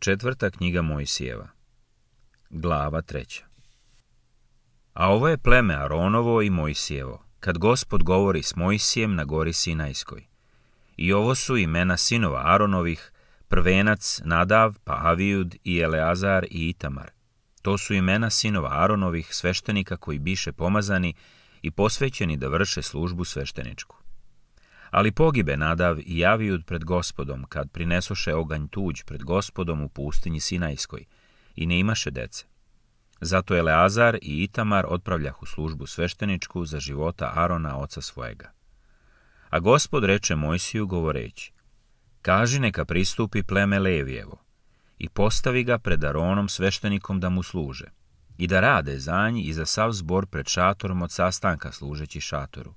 Četvrta knjiga Mojsijeva. Glava treća. A ovo je pleme Aronovo i Mojsijevo, kad gospod govori s Mojsijem na gori Sinajskoj. I ovo su imena sinova Aronovih, prvenac Nadav, Pahavijud i Eleazar i Itamar. To su imena sinova Aronovih sveštenika koji biše pomazani i posvećeni da vrše službu svešteničku. Ali pogibe Nadav i Javijud pred gospodom, kad prinesoše oganj tuđ pred gospodom u pustinji Sinajskoj, i ne imaše dece. Zato je Leazar i Itamar u službu svešteničku za života Arona, oca svojega. A gospod reče Mojsiju govoreći, kaži neka pristupi pleme Levijevo i postavi ga pred Aronom sveštenikom da mu služe i da rade za nji i za sav zbor pred šatorom od sastanka služeći šatoru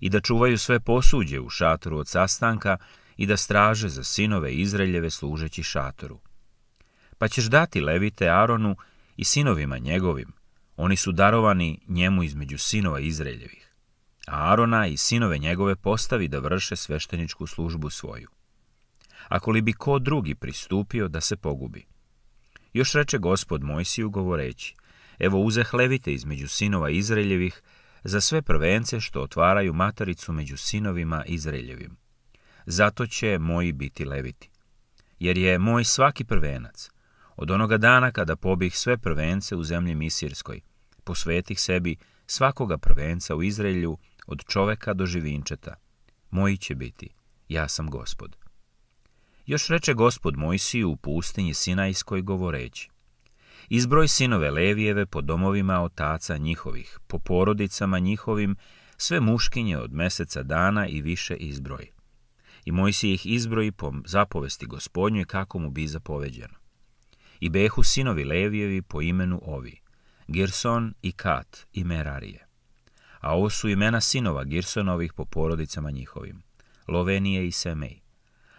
i da čuvaju sve posuđe u šatoru od sastanka i da straže za sinove Izraeljeve služeći šatoru. Pa ćeš dati levite Aronu i sinovima njegovim, oni su darovani njemu između sinova Izraeljevih. A Arona i sinove njegove postavi da vrše svešteničku službu svoju. Ako li bi ko drugi pristupio da se pogubi? Još reče gospod Mojsiju govoreći, evo uzeh levite između sinova Izraeljevih, za sve prvence što otvaraju matericu među sinovima Izraeljevim. Zato će moji biti leviti. Jer je moj svaki prvenac, od onoga dana kada pobih sve prvence u zemlji Misirskoj, posvetih sebi svakoga prvenca u Izraelju od čoveka do živinčeta. Moji će biti, ja sam gospod. Još reče gospod Mojsiju u pustinji Sinajskoj govoreći. Izbroj sinove Levijeve po domovima otaca njihovih, po porodicama njihovim, sve muškinje od mjeseca dana i više izbroj. I si ih izbroji po zapovesti gospodnjoj kako mu bi zapoveđeno. I behu sinovi Levijevi po imenu ovi, Girson i Kat i Merarije. A ovo su imena sinova Girsonovih po porodicama njihovim, Lovenije i Semej.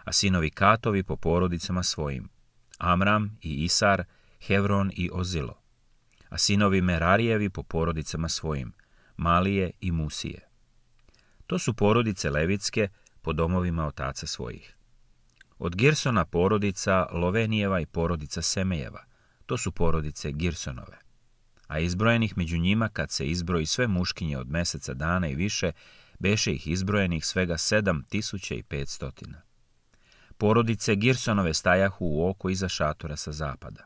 A sinovi Katovi po porodicama svojim, Amram i Isar Hevron i Ozilo, a sinovi Merarijevi po porodicama svojim, Malije i Musije. To su porodice Levitske po domovima otaca svojih. Od Girsona porodica Lovenijeva i porodica Semejeva, to su porodice Girsonove. A izbrojenih među njima, kad se izbroji sve muškinje od meseca dana i više, beše ih izbrojenih svega 7500. Porodice Girsonove stajahu u oko iza šatora sa zapada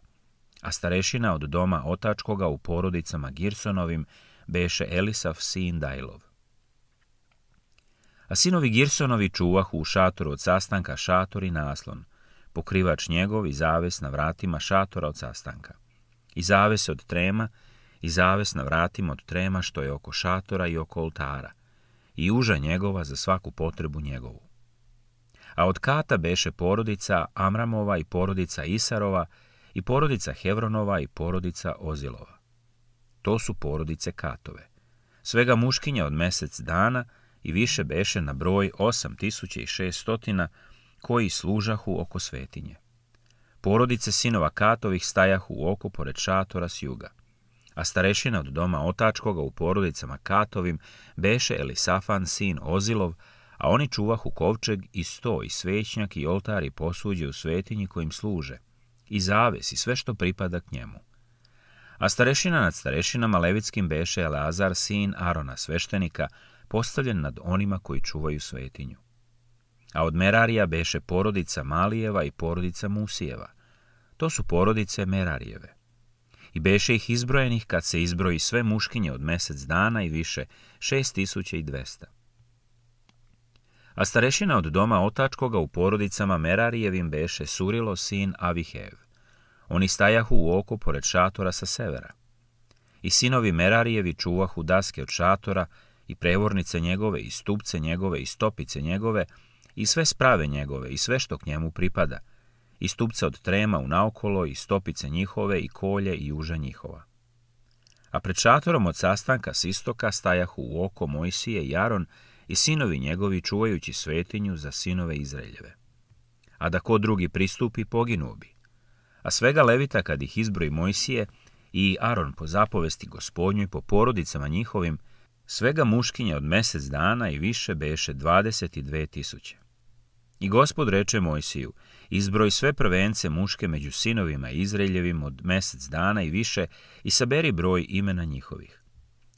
a starešina od doma otačkoga u porodicama Girsonovim beše Elisav sin Dajlov. A sinovi Girsonovi čuvahu u šatoru od sastanka šator i naslon, pokrivač njegov i zaves na vratima šatora od sastanka. I zaves od trema, i zaves na vratima od trema što je oko šatora i oko oltara, i uža njegova za svaku potrebu njegovu. A od kata beše porodica Amramova i porodica Isarova i porodica Hevronova i porodica Ozilova. To su porodice Katove. Svega muškinja od mjesec dana i više beše na broj 8600 koji služahu oko svetinje. Porodice sinova Katovih stajahu u oko pored šatora s juga, a starešina od doma otačkoga u porodicama Katovim beše Elisafan sin Ozilov, a oni čuvahu kovčeg i sto i svećnjak i oltar i posuđe u svetinji kojim služe – i zaves i sve što pripada k njemu. A starešina nad starešinama levitskim beše Eleazar, sin Arona, sveštenika, postavljen nad onima koji čuvaju svetinju. A od Merarija beše porodica Malijeva i porodica Musijeva. To su porodice Merarijeve. I beše ih izbrojenih kad se izbroji sve muškinje od mjesec dana i više, šest i a starešina od doma otačkoga u porodicama Merarijevim beše Surilo sin Avihev. Oni stajahu u oko pored šatora sa severa. I sinovi Merarijevi čuvahu daske od šatora i prevornice njegove i stupce njegove i stopice njegove i sve sprave njegove i sve što k njemu pripada, i stupce od trema u naokolo i stopice njihove i kolje i uža njihova. A pred šatorom od sastanka s istoka stajahu u oko Mojsije i Jaron i sinovi njegovi čuvajući svetinju za sinove Izraeljeve. A da ko drugi pristupi, poginuo bi. A svega Levita kad ih izbroji Mojsije i Aron po zapovesti gospodnju i po porodicama njihovim, svega muškinja od mjesec dana i više beše 22 tisuće. I gospod reče Mojsiju, izbroj sve prvence muške među sinovima Izraeljevim od mjesec dana i više i saberi broj imena njihovih.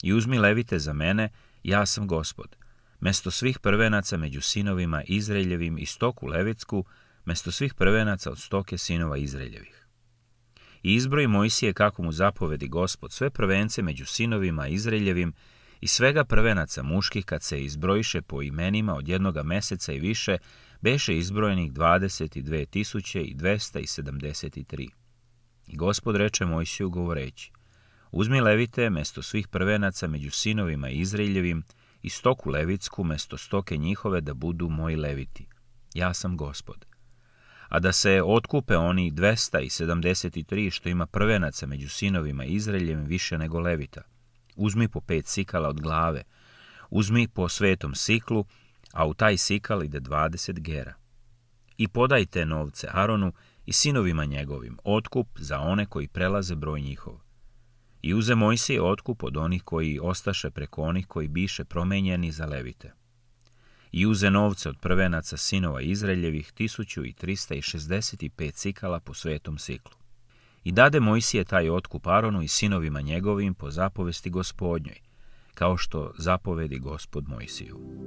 I uzmi levite za mene, ja sam gospod, mesto svih prvenaca među sinovima Izraeljevim i stoku Levitsku, mesto svih prvenaca od stoke sinova Izraeljevih. I izbroji Mojsije kako mu zapovedi gospod sve prvence među sinovima Izraeljevim i svega prvenaca muških kad se izbrojiše po imenima od jednoga meseca i više, beše izbrojenih 22.273. I gospod reče Mojsiju govoreći, uzmi Levite mesto svih prvenaca među sinovima Izraeljevim i stoku levitsku mesto stoke njihove da budu moji leviti. Ja sam gospod. A da se otkupe oni 273 što ima prvenaca među sinovima Izraeljem više nego levita. Uzmi po pet sikala od glave, uzmi po svetom siklu, a u taj sikal ide 20 gera. I podajte novce Aronu i sinovima njegovim, otkup za one koji prelaze broj njihov. I uze Mojsije otkup od onih koji ostaše preko onih koji biše promenjeni za levite. I uze novce od prvenaca sinova Izraeljevih 1365 sikala po svetom siklu. I dade Mojsije taj otkup Aronu i sinovima njegovim po zapovesti gospodnjoj, kao što zapovedi gospod Mojsiju.